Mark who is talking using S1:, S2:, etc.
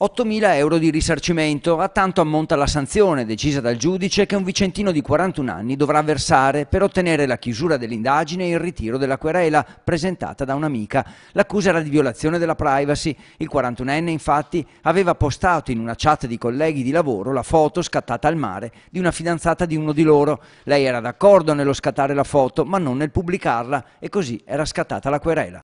S1: 8.000 euro di risarcimento, a tanto ammonta la sanzione decisa dal giudice che un vicentino di 41 anni dovrà versare per ottenere la chiusura dell'indagine e il ritiro della querela presentata da un'amica. L'accusa era di violazione della privacy. Il 41enne infatti aveva postato in una chat di colleghi di lavoro la foto scattata al mare di una fidanzata di uno di loro. Lei era d'accordo nello scattare la foto ma non nel pubblicarla e così era scattata la querela.